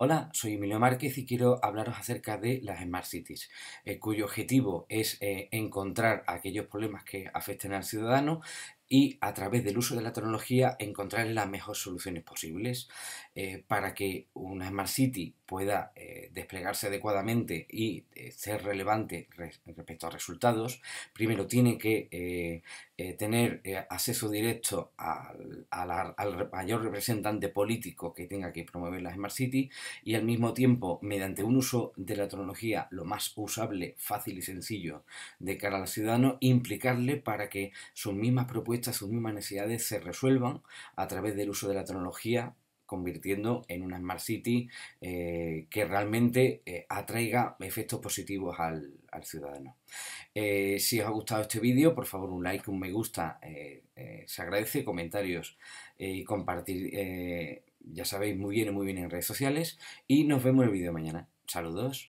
Hola, soy Emilio Márquez y quiero hablaros acerca de las Smart Cities, eh, cuyo objetivo es eh, encontrar aquellos problemas que afecten al ciudadano y a través del uso de la tecnología encontrar las mejores soluciones posibles eh, para que una Smart City pueda desplegarse adecuadamente y eh, ser relevante respecto a resultados, primero tiene que eh, eh, tener acceso directo al, al, mayor representante político que tenga que promover la Smart City y al mismo tiempo, mediante un uso de la tecnología lo más usable, fácil y sencillo de cara al ciudadano, implicarle para que sus mismas propuestas, sus mismas necesidades se resuelvan a través del uso de la tecnología convirtiendo en una Smart City eh, que realmente eh, atraiga efectos positivos al, ciudadano. Eh, si os ha gustado este vídeo, por favor un like, un me gusta, se agradece, comentarios y compartir, ya sabéis, muy bien, muy bien en redes sociales y nos vemos en el vídeo mañana. Saludos.